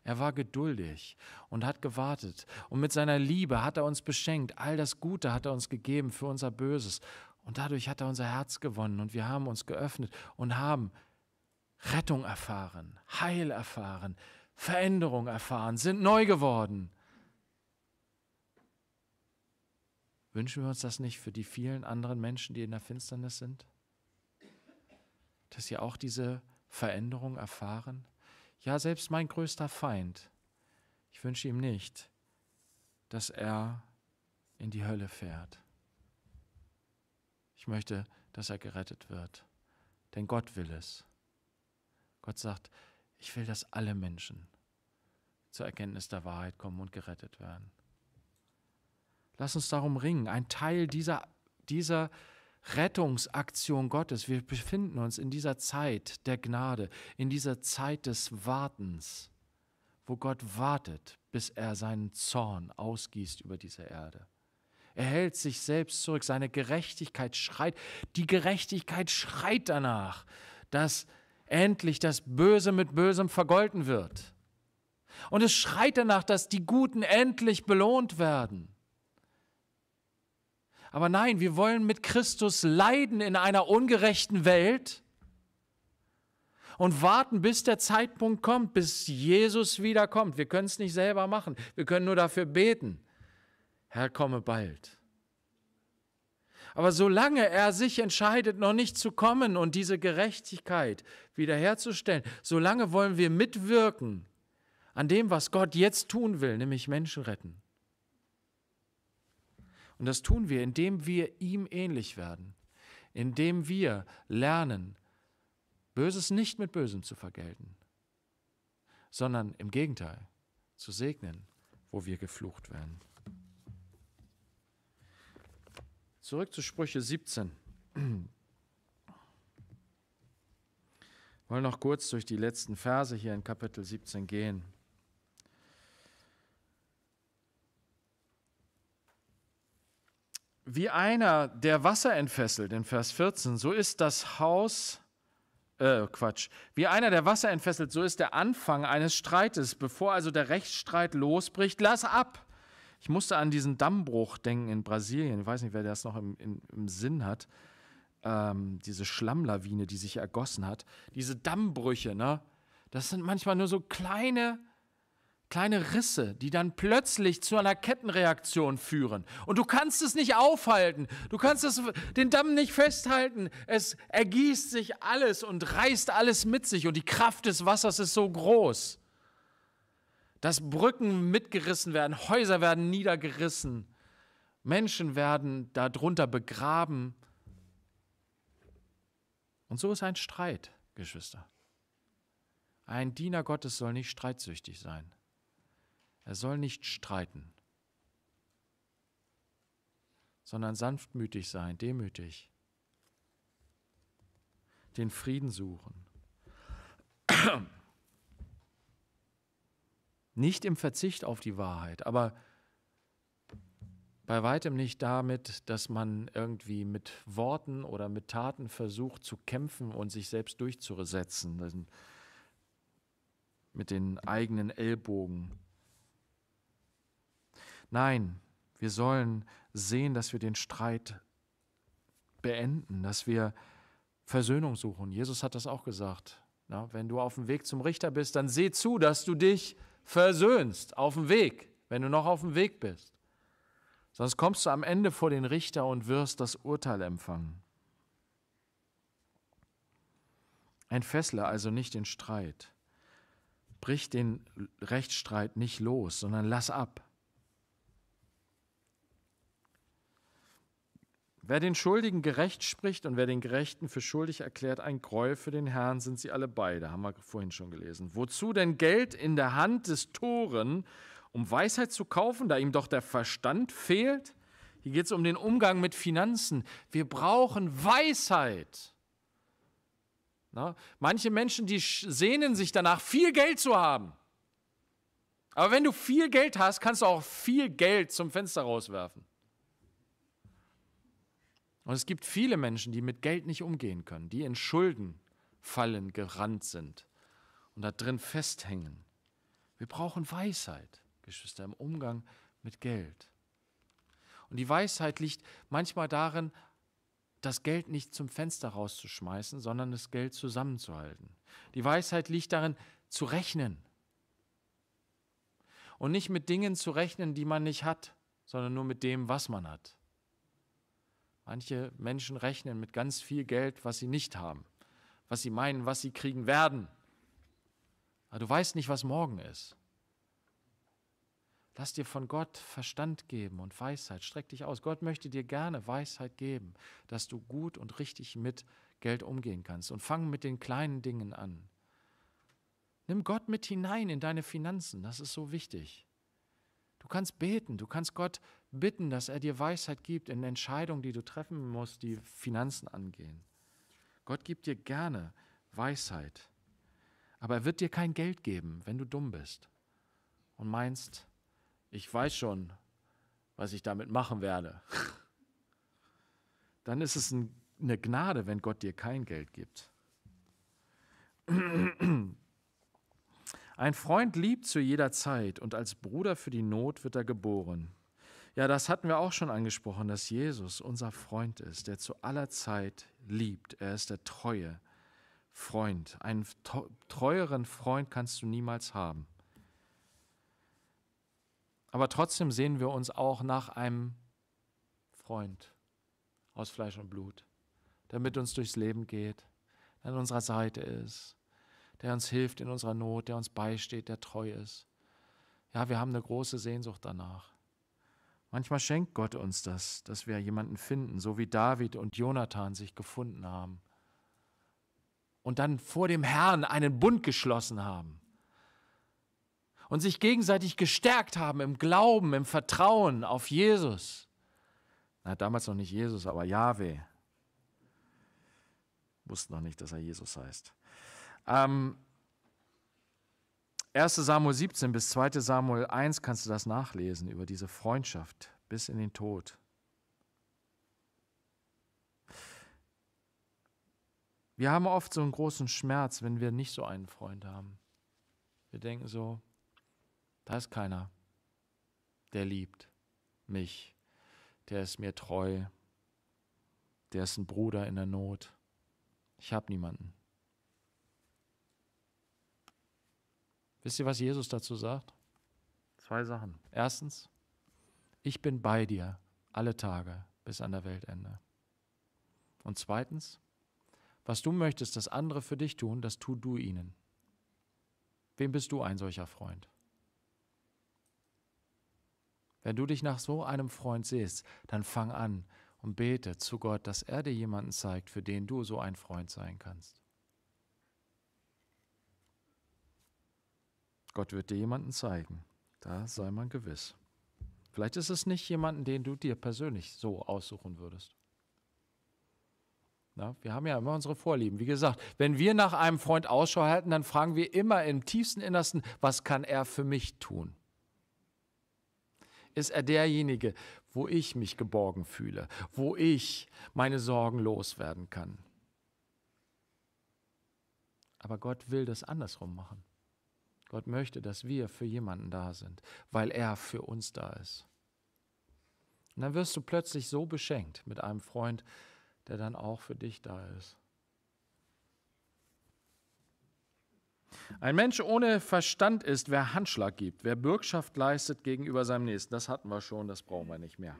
Speaker 1: er war geduldig und hat gewartet. Und mit seiner Liebe hat er uns beschenkt. All das Gute hat er uns gegeben für unser Böses. Und dadurch hat er unser Herz gewonnen und wir haben uns geöffnet und haben Rettung erfahren, Heil erfahren, Veränderung erfahren, sind neu geworden. Wünschen wir uns das nicht für die vielen anderen Menschen, die in der Finsternis sind? Dass sie auch diese Veränderung erfahren? ja selbst mein größter Feind, ich wünsche ihm nicht, dass er in die Hölle fährt. Ich möchte, dass er gerettet wird, denn Gott will es. Gott sagt, ich will, dass alle Menschen zur Erkenntnis der Wahrheit kommen und gerettet werden. Lass uns darum ringen, ein Teil dieser, dieser Rettungsaktion Gottes. Wir befinden uns in dieser Zeit der Gnade, in dieser Zeit des Wartens, wo Gott wartet, bis er seinen Zorn ausgießt über diese Erde. Er hält sich selbst zurück, seine Gerechtigkeit schreit, die Gerechtigkeit schreit danach, dass endlich das Böse mit Bösem vergolten wird. Und es schreit danach, dass die Guten endlich belohnt werden. Aber nein, wir wollen mit Christus leiden in einer ungerechten Welt und warten, bis der Zeitpunkt kommt, bis Jesus wiederkommt. Wir können es nicht selber machen. Wir können nur dafür beten. Herr, komme bald. Aber solange er sich entscheidet, noch nicht zu kommen und diese Gerechtigkeit wiederherzustellen, solange wollen wir mitwirken an dem, was Gott jetzt tun will, nämlich Menschen retten. Und das tun wir, indem wir ihm ähnlich werden, indem wir lernen, Böses nicht mit Bösem zu vergelten, sondern im Gegenteil zu segnen, wo wir geflucht werden. Zurück zu Sprüche 17. Wir wollen noch kurz durch die letzten Verse hier in Kapitel 17 gehen. wie einer, der Wasser entfesselt, in Vers 14, so ist das Haus, äh, Quatsch, wie einer, der Wasser entfesselt, so ist der Anfang eines Streites. Bevor also der Rechtsstreit losbricht, lass ab. Ich musste an diesen Dammbruch denken in Brasilien. Ich weiß nicht, wer das noch im, im, im Sinn hat. Ähm, diese Schlammlawine, die sich ergossen hat. Diese Dammbrüche, ne? Das sind manchmal nur so kleine kleine Risse, die dann plötzlich zu einer Kettenreaktion führen. Und du kannst es nicht aufhalten, du kannst es, den Damm nicht festhalten. Es ergießt sich alles und reißt alles mit sich und die Kraft des Wassers ist so groß, dass Brücken mitgerissen werden, Häuser werden niedergerissen, Menschen werden darunter begraben. Und so ist ein Streit, Geschwister. Ein Diener Gottes soll nicht streitsüchtig sein. Er soll nicht streiten, sondern sanftmütig sein, demütig, den Frieden suchen. Nicht im Verzicht auf die Wahrheit, aber bei weitem nicht damit, dass man irgendwie mit Worten oder mit Taten versucht zu kämpfen und sich selbst durchzusetzen, mit den eigenen Ellbogen Nein, wir sollen sehen, dass wir den Streit beenden, dass wir Versöhnung suchen. Jesus hat das auch gesagt. Na, wenn du auf dem Weg zum Richter bist, dann seh zu, dass du dich versöhnst auf dem Weg, wenn du noch auf dem Weg bist. Sonst kommst du am Ende vor den Richter und wirst das Urteil empfangen. Entfessle also nicht den Streit. Brich den Rechtsstreit nicht los, sondern lass ab. Wer den Schuldigen gerecht spricht und wer den Gerechten für schuldig erklärt, ein Gräuel für den Herrn sind sie alle beide, haben wir vorhin schon gelesen. Wozu denn Geld in der Hand des Toren, um Weisheit zu kaufen, da ihm doch der Verstand fehlt? Hier geht es um den Umgang mit Finanzen. Wir brauchen Weisheit. Na, manche Menschen, die sehnen sich danach, viel Geld zu haben. Aber wenn du viel Geld hast, kannst du auch viel Geld zum Fenster rauswerfen. Und es gibt viele Menschen, die mit Geld nicht umgehen können, die in Schulden fallen, gerannt sind und da drin festhängen. Wir brauchen Weisheit, Geschwister, im Umgang mit Geld. Und die Weisheit liegt manchmal darin, das Geld nicht zum Fenster rauszuschmeißen, sondern das Geld zusammenzuhalten. Die Weisheit liegt darin, zu rechnen. Und nicht mit Dingen zu rechnen, die man nicht hat, sondern nur mit dem, was man hat. Manche Menschen rechnen mit ganz viel Geld, was sie nicht haben, was sie meinen, was sie kriegen werden. Aber du weißt nicht, was morgen ist. Lass dir von Gott Verstand geben und Weisheit. Streck dich aus. Gott möchte dir gerne Weisheit geben, dass du gut und richtig mit Geld umgehen kannst. Und fang mit den kleinen Dingen an. Nimm Gott mit hinein in deine Finanzen. Das ist so wichtig. Du kannst beten, du kannst Gott bitten, dass er dir Weisheit gibt in Entscheidungen, die du treffen musst, die Finanzen angehen. Gott gibt dir gerne Weisheit, aber er wird dir kein Geld geben, wenn du dumm bist und meinst, ich weiß schon, was ich damit machen werde. Dann ist es eine Gnade, wenn Gott dir kein Geld gibt. Ein Freund liebt zu jeder Zeit und als Bruder für die Not wird er geboren. Ja, das hatten wir auch schon angesprochen, dass Jesus unser Freund ist, der zu aller Zeit liebt. Er ist der treue Freund. Einen treueren Freund kannst du niemals haben. Aber trotzdem sehen wir uns auch nach einem Freund aus Fleisch und Blut, der mit uns durchs Leben geht, der an unserer Seite ist, der uns hilft in unserer Not, der uns beisteht, der treu ist. Ja, wir haben eine große Sehnsucht danach. Manchmal schenkt Gott uns das, dass wir jemanden finden, so wie David und Jonathan sich gefunden haben und dann vor dem Herrn einen Bund geschlossen haben und sich gegenseitig gestärkt haben im Glauben, im Vertrauen auf Jesus. Na, damals noch nicht Jesus, aber Yahweh. Wussten noch nicht, dass er Jesus heißt. Ähm, 1 Samuel 17 bis 2 Samuel 1 kannst du das nachlesen über diese Freundschaft bis in den Tod. Wir haben oft so einen großen Schmerz, wenn wir nicht so einen Freund haben. Wir denken so, da ist keiner, der liebt mich, der ist mir treu, der ist ein Bruder in der Not. Ich habe niemanden. Wisst ihr, was Jesus dazu sagt? Zwei Sachen. Erstens, ich bin bei dir alle Tage bis an der Weltende. Und zweitens, was du möchtest, dass andere für dich tun, das tu du ihnen. Wem bist du ein solcher Freund? Wenn du dich nach so einem Freund siehst, dann fang an und bete zu Gott, dass er dir jemanden zeigt, für den du so ein Freund sein kannst. Gott wird dir jemanden zeigen. Da sei man gewiss. Vielleicht ist es nicht jemanden, den du dir persönlich so aussuchen würdest. Na, wir haben ja immer unsere Vorlieben. Wie gesagt, wenn wir nach einem Freund Ausschau halten, dann fragen wir immer im tiefsten Innersten, was kann er für mich tun? Ist er derjenige, wo ich mich geborgen fühle, wo ich meine Sorgen loswerden kann? Aber Gott will das andersrum machen. Gott möchte, dass wir für jemanden da sind, weil er für uns da ist. Und dann wirst du plötzlich so beschenkt mit einem Freund, der dann auch für dich da ist. Ein Mensch ohne Verstand ist, wer Handschlag gibt, wer Bürgschaft leistet gegenüber seinem Nächsten. Das hatten wir schon, das brauchen wir nicht mehr.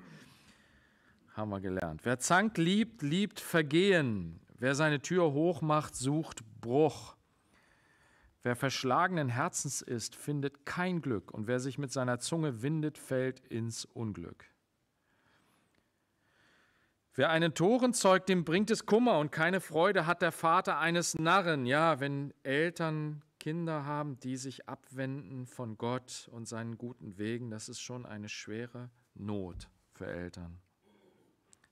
Speaker 1: Haben wir gelernt. Wer Zank liebt, liebt Vergehen. Wer seine Tür hoch macht, sucht Bruch. Wer verschlagenen Herzens ist, findet kein Glück, und wer sich mit seiner Zunge windet, fällt ins Unglück. Wer einen Toren zeugt, dem bringt es Kummer und keine Freude hat der Vater eines Narren. Ja, wenn Eltern Kinder haben, die sich abwenden von Gott und seinen guten Wegen, das ist schon eine schwere Not für Eltern.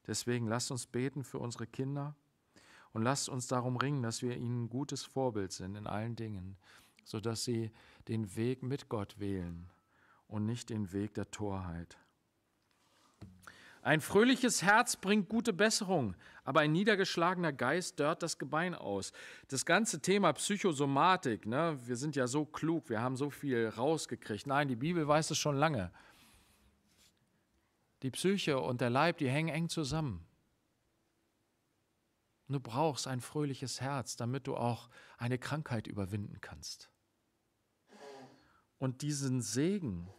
Speaker 1: Deswegen lasst uns beten für unsere Kinder, und lasst uns darum ringen, dass wir ihnen ein gutes Vorbild sind in allen Dingen, sodass sie den Weg mit Gott wählen und nicht den Weg der Torheit. Ein fröhliches Herz bringt gute Besserung, aber ein niedergeschlagener Geist dört das Gebein aus. Das ganze Thema Psychosomatik, ne? wir sind ja so klug, wir haben so viel rausgekriegt. Nein, die Bibel weiß es schon lange. Die Psyche und der Leib, die hängen eng zusammen. Und du brauchst ein fröhliches Herz, damit du auch eine Krankheit überwinden kannst. Und diesen Segen,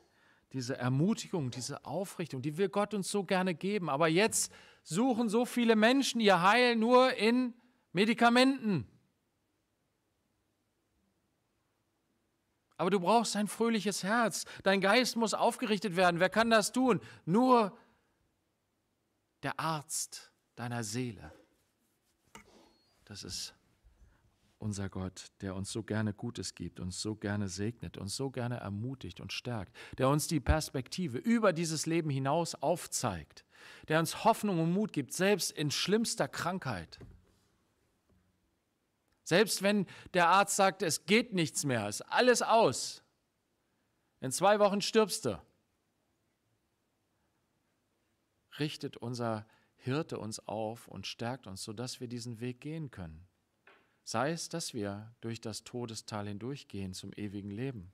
Speaker 1: diese Ermutigung, diese Aufrichtung, die will Gott uns so gerne geben. Aber jetzt suchen so viele Menschen ihr Heil nur in Medikamenten. Aber du brauchst ein fröhliches Herz. Dein Geist muss aufgerichtet werden. Wer kann das tun? Nur der Arzt deiner Seele. Das ist unser Gott, der uns so gerne Gutes gibt, uns so gerne segnet, uns so gerne ermutigt und stärkt, der uns die Perspektive über dieses Leben hinaus aufzeigt, der uns Hoffnung und Mut gibt, selbst in schlimmster Krankheit. Selbst wenn der Arzt sagt, es geht nichts mehr, es ist alles aus. In zwei Wochen stirbst du. Richtet unser Hirte uns auf und stärkt uns, sodass wir diesen Weg gehen können. Sei es, dass wir durch das Todestal hindurchgehen zum ewigen Leben.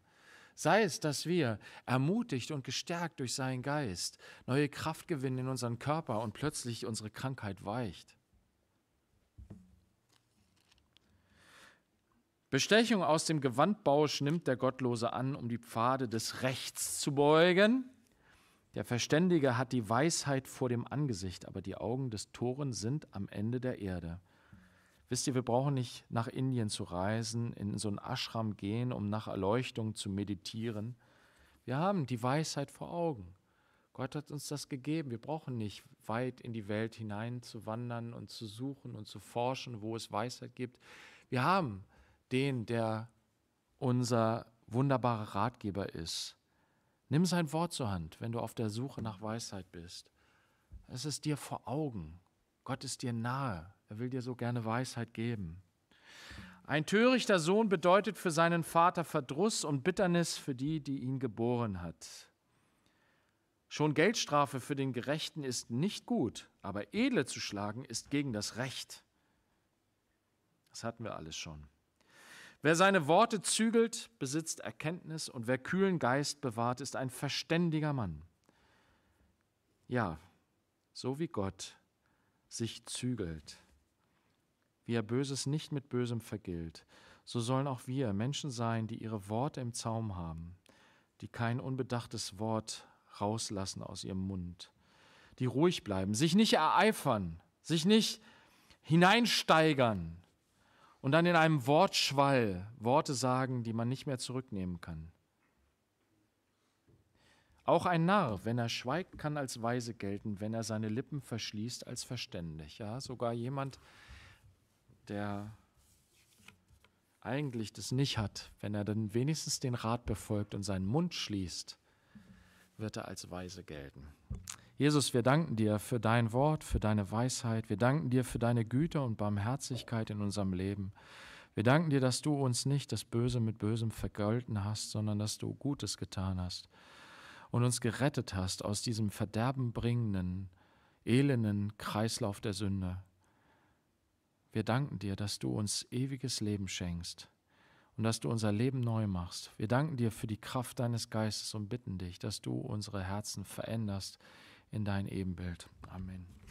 Speaker 1: Sei es, dass wir, ermutigt und gestärkt durch seinen Geist, neue Kraft gewinnen in unseren Körper und plötzlich unsere Krankheit weicht. Bestechung aus dem Gewandbausch nimmt der Gottlose an, um die Pfade des Rechts zu beugen der Verständige hat die Weisheit vor dem Angesicht, aber die Augen des Toren sind am Ende der Erde. Wisst ihr, wir brauchen nicht nach Indien zu reisen, in so einen Ashram gehen, um nach Erleuchtung zu meditieren. Wir haben die Weisheit vor Augen. Gott hat uns das gegeben. Wir brauchen nicht weit in die Welt hinein zu wandern und zu suchen und zu forschen, wo es Weisheit gibt. Wir haben den, der unser wunderbarer Ratgeber ist, Nimm sein Wort zur Hand, wenn du auf der Suche nach Weisheit bist. Es ist dir vor Augen. Gott ist dir nahe. Er will dir so gerne Weisheit geben. Ein törichter Sohn bedeutet für seinen Vater Verdruss und Bitternis für die, die ihn geboren hat. Schon Geldstrafe für den Gerechten ist nicht gut, aber edle zu schlagen ist gegen das Recht. Das hatten wir alles schon. Wer seine Worte zügelt, besitzt Erkenntnis, und wer kühlen Geist bewahrt, ist ein verständiger Mann. Ja, so wie Gott sich zügelt, wie er Böses nicht mit Bösem vergilt, so sollen auch wir Menschen sein, die ihre Worte im Zaum haben, die kein unbedachtes Wort rauslassen aus ihrem Mund, die ruhig bleiben, sich nicht ereifern, sich nicht hineinsteigern, und dann in einem Wortschwall Worte sagen, die man nicht mehr zurücknehmen kann. Auch ein Narr, wenn er schweigt, kann als weise gelten, wenn er seine Lippen verschließt, als verständig. Ja, sogar jemand, der eigentlich das nicht hat, wenn er dann wenigstens den Rat befolgt und seinen Mund schließt, wird er als weise gelten. Jesus, wir danken dir für dein Wort, für deine Weisheit. Wir danken dir für deine Güte und Barmherzigkeit in unserem Leben. Wir danken dir, dass du uns nicht das Böse mit Bösem vergolten hast, sondern dass du Gutes getan hast und uns gerettet hast aus diesem verderbenbringenden, elenden Kreislauf der Sünde. Wir danken dir, dass du uns ewiges Leben schenkst und dass du unser Leben neu machst. Wir danken dir für die Kraft deines Geistes und bitten dich, dass du unsere Herzen veränderst, in dein Ebenbild. Amen.